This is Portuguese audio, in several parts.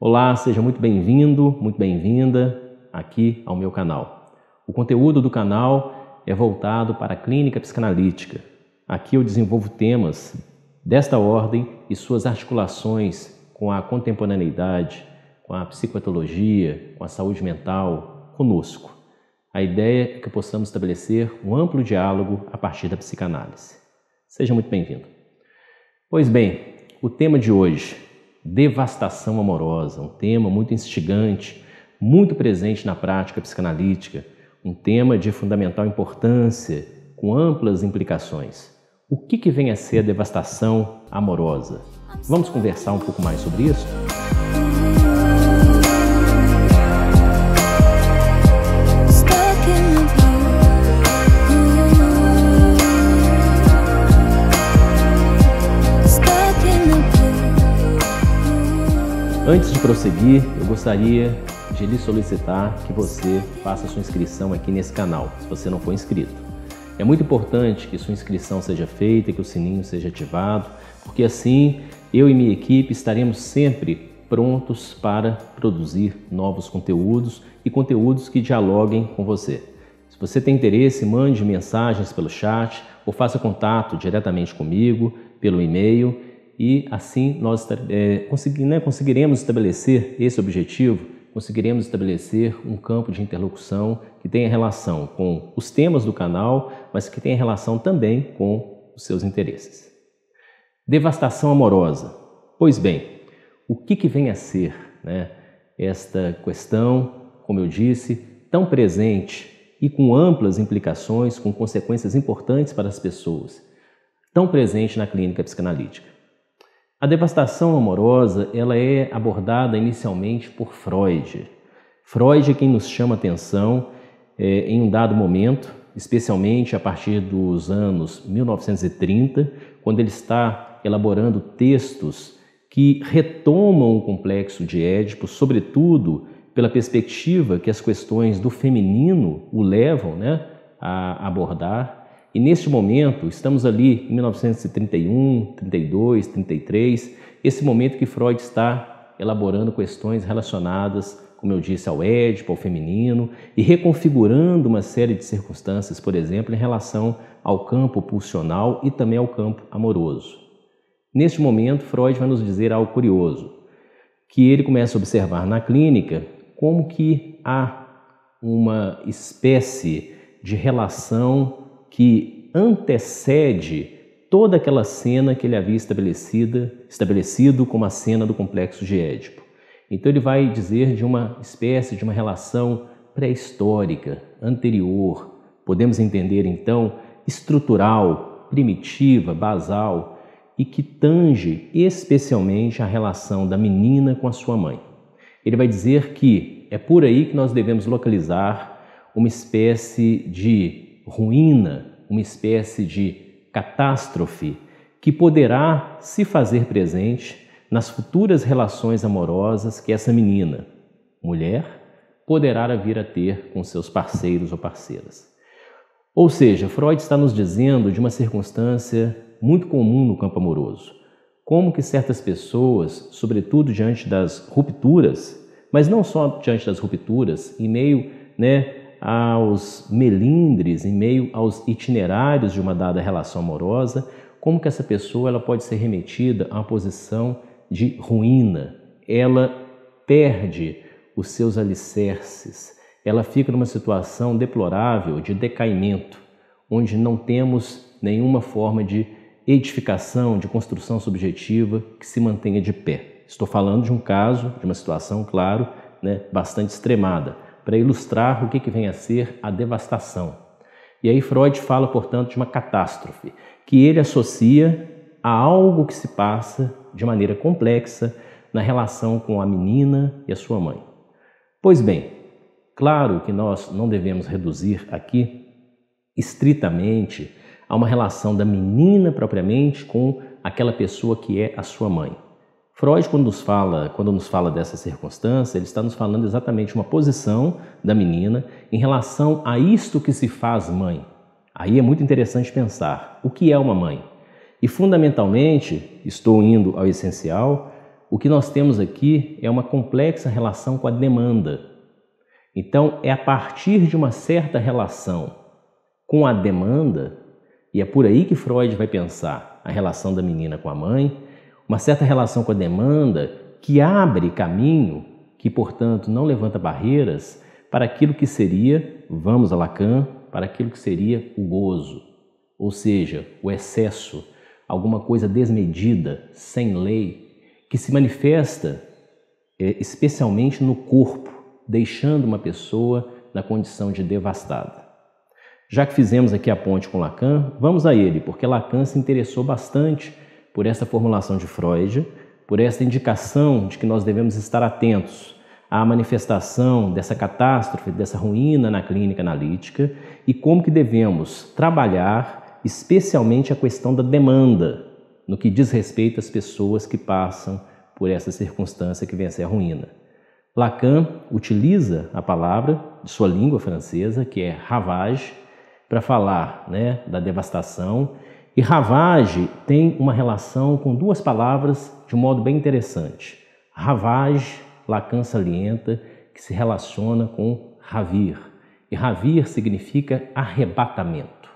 Olá, seja muito bem-vindo, muito bem-vinda aqui ao meu canal. O conteúdo do canal é voltado para a clínica psicanalítica. Aqui eu desenvolvo temas desta ordem e suas articulações com a contemporaneidade, com a psicopatologia, com a saúde mental, conosco. A ideia é que possamos estabelecer um amplo diálogo a partir da psicanálise. Seja muito bem-vindo. Pois bem, o tema de hoje, devastação amorosa, um tema muito instigante, muito presente na prática psicanalítica, um tema de fundamental importância, com amplas implicações. O que, que vem a ser a devastação amorosa? Vamos conversar um pouco mais sobre isso? Antes de prosseguir, eu gostaria de lhe solicitar que você faça sua inscrição aqui nesse canal, se você não for inscrito. É muito importante que sua inscrição seja feita, que o sininho seja ativado, porque assim eu e minha equipe estaremos sempre prontos para produzir novos conteúdos e conteúdos que dialoguem com você. Se você tem interesse, mande mensagens pelo chat ou faça contato diretamente comigo pelo e-mail e assim nós é, né, conseguiremos estabelecer esse objetivo, conseguiremos estabelecer um campo de interlocução que tenha relação com os temas do canal, mas que tenha relação também com os seus interesses. Devastação amorosa. Pois bem, o que, que vem a ser né, esta questão, como eu disse, tão presente e com amplas implicações, com consequências importantes para as pessoas, tão presente na clínica psicanalítica? A devastação amorosa ela é abordada inicialmente por Freud. Freud é quem nos chama atenção é, em um dado momento, especialmente a partir dos anos 1930, quando ele está elaborando textos que retomam o complexo de Édipo, sobretudo pela perspectiva que as questões do feminino o levam né, a abordar e neste momento, estamos ali em 1931, 32, 33, esse momento que Freud está elaborando questões relacionadas, como eu disse, ao Édipo, ao feminino, e reconfigurando uma série de circunstâncias, por exemplo, em relação ao campo pulsional e também ao campo amoroso. Neste momento, Freud vai nos dizer algo curioso, que ele começa a observar na clínica como que há uma espécie de relação que antecede toda aquela cena que ele havia estabelecida, estabelecido como a cena do complexo de Édipo. Então ele vai dizer de uma espécie de uma relação pré-histórica, anterior, podemos entender então estrutural, primitiva, basal e que tange especialmente a relação da menina com a sua mãe. Ele vai dizer que é por aí que nós devemos localizar uma espécie de ruína, uma espécie de catástrofe que poderá se fazer presente nas futuras relações amorosas que essa menina, mulher, poderá vir a ter com seus parceiros ou parceiras. Ou seja, Freud está nos dizendo de uma circunstância muito comum no campo amoroso, como que certas pessoas, sobretudo diante das rupturas, mas não só diante das rupturas, em meio né, aos melindres, em meio aos itinerários de uma dada relação amorosa, como que essa pessoa ela pode ser remetida a uma posição de ruína. Ela perde os seus alicerces, ela fica numa situação deplorável de decaimento, onde não temos nenhuma forma de edificação, de construção subjetiva que se mantenha de pé. Estou falando de um caso, de uma situação, claro, né, bastante extremada para ilustrar o que, que vem a ser a devastação. E aí Freud fala, portanto, de uma catástrofe, que ele associa a algo que se passa de maneira complexa na relação com a menina e a sua mãe. Pois bem, claro que nós não devemos reduzir aqui estritamente a uma relação da menina propriamente com aquela pessoa que é a sua mãe. Freud, quando nos fala, quando nos fala dessa circunstância, ele está nos falando exatamente uma posição da menina em relação a isto que se faz mãe. Aí é muito interessante pensar o que é uma mãe. E fundamentalmente, estou indo ao essencial, o que nós temos aqui é uma complexa relação com a demanda. Então, é a partir de uma certa relação com a demanda, e é por aí que Freud vai pensar a relação da menina com a mãe, uma certa relação com a demanda que abre caminho, que, portanto, não levanta barreiras para aquilo que seria, vamos a Lacan, para aquilo que seria o gozo, ou seja, o excesso, alguma coisa desmedida, sem lei, que se manifesta é, especialmente no corpo, deixando uma pessoa na condição de devastada. Já que fizemos aqui a ponte com Lacan, vamos a ele, porque Lacan se interessou bastante por essa formulação de Freud, por essa indicação de que nós devemos estar atentos à manifestação dessa catástrofe, dessa ruína na clínica analítica e como que devemos trabalhar especialmente a questão da demanda no que diz respeito às pessoas que passam por essa circunstância que vem a ser a ruína. Lacan utiliza a palavra de sua língua francesa, que é ravage, para falar né, da devastação e ravage tem uma relação com duas palavras de um modo bem interessante. Ravage, Lacan salienta, que se relaciona com ravir. E ravir significa arrebatamento.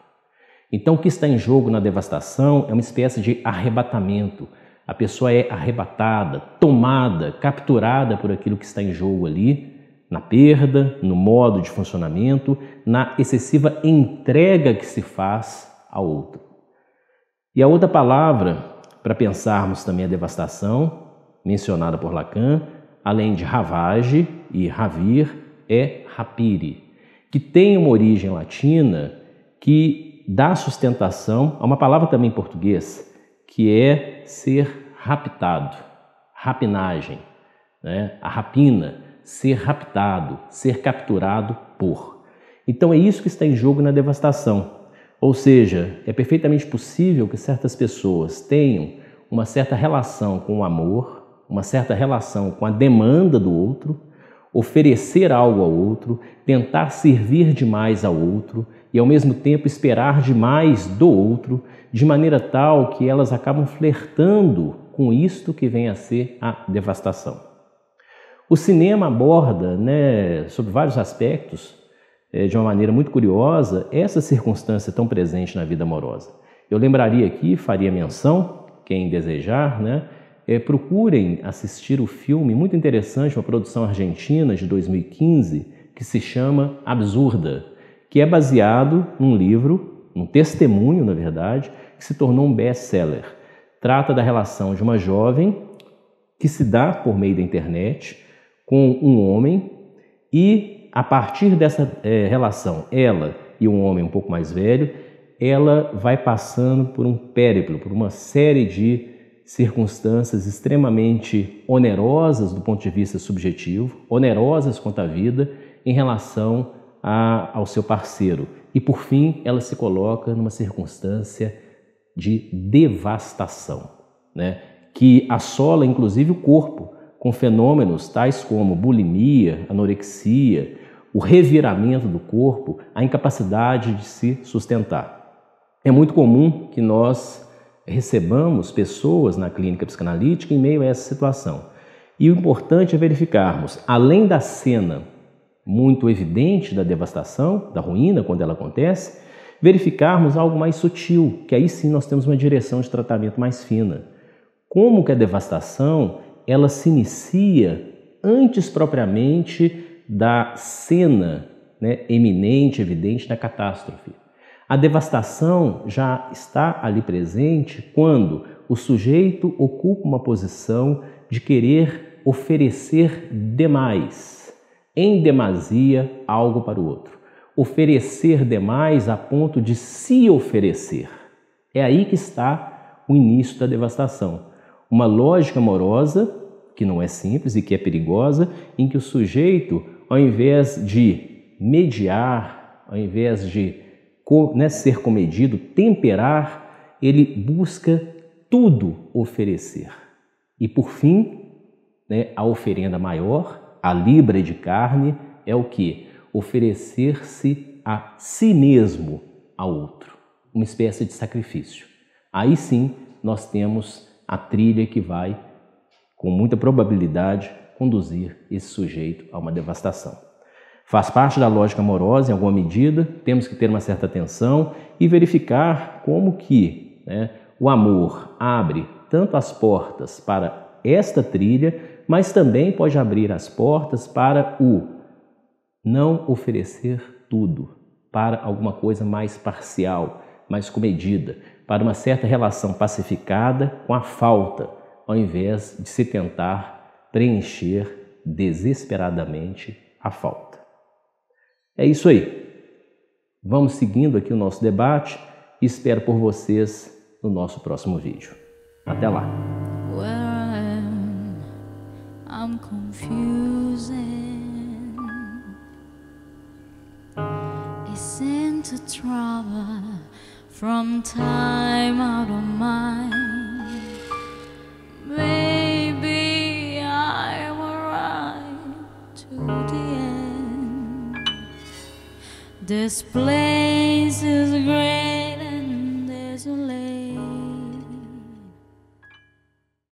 Então, o que está em jogo na devastação é uma espécie de arrebatamento. A pessoa é arrebatada, tomada, capturada por aquilo que está em jogo ali, na perda, no modo de funcionamento, na excessiva entrega que se faz a outro. E a outra palavra para pensarmos também a devastação, mencionada por Lacan, além de ravage e ravir, é rapire, que tem uma origem latina que dá sustentação a uma palavra também em português, que é ser raptado, rapinagem, né? a rapina, ser raptado, ser capturado por. Então é isso que está em jogo na devastação. Ou seja, é perfeitamente possível que certas pessoas tenham uma certa relação com o amor, uma certa relação com a demanda do outro, oferecer algo ao outro, tentar servir demais ao outro e ao mesmo tempo esperar demais do outro, de maneira tal que elas acabam flertando com isto que vem a ser a devastação. O cinema aborda, né, sob vários aspectos, é, de uma maneira muito curiosa essa circunstância tão presente na vida amorosa. Eu lembraria aqui, faria menção, quem desejar, né? É, procurem assistir o filme muito interessante, uma produção argentina de 2015, que se chama Absurda, que é baseado num livro, um testemunho, na verdade, que se tornou um best-seller. Trata da relação de uma jovem que se dá por meio da internet com um homem e a partir dessa é, relação, ela e um homem um pouco mais velho, ela vai passando por um périplo, por uma série de circunstâncias extremamente onerosas do ponto de vista subjetivo, onerosas quanto à vida em relação a, ao seu parceiro. E por fim, ela se coloca numa circunstância de devastação, né? que assola inclusive o corpo, com fenômenos tais como bulimia, anorexia, o reviramento do corpo, a incapacidade de se sustentar. É muito comum que nós recebamos pessoas na clínica psicanalítica em meio a essa situação. E o importante é verificarmos, além da cena muito evidente da devastação, da ruína, quando ela acontece, verificarmos algo mais sutil, que aí sim nós temos uma direção de tratamento mais fina. Como que a devastação ela se inicia antes propriamente da cena né, eminente, evidente da catástrofe. A devastação já está ali presente quando o sujeito ocupa uma posição de querer oferecer demais, em demasia, algo para o outro. Oferecer demais a ponto de se oferecer. É aí que está o início da devastação. Uma lógica amorosa que não é simples e que é perigosa, em que o sujeito, ao invés de mediar, ao invés de né, ser comedido, temperar, ele busca tudo oferecer. E por fim, né, a oferenda maior, a libra de carne, é o que? Oferecer-se a si mesmo ao outro, uma espécie de sacrifício. Aí sim nós temos a trilha que vai com muita probabilidade, conduzir esse sujeito a uma devastação. Faz parte da lógica amorosa, em alguma medida, temos que ter uma certa atenção e verificar como que né, o amor abre tanto as portas para esta trilha, mas também pode abrir as portas para o não oferecer tudo, para alguma coisa mais parcial, mais comedida, para uma certa relação pacificada com a falta ao invés de se tentar preencher desesperadamente a falta. É isso aí. Vamos seguindo aqui o nosso debate e espero por vocês no nosso próximo vídeo. Até lá! trouble from time out of mind. This place is great.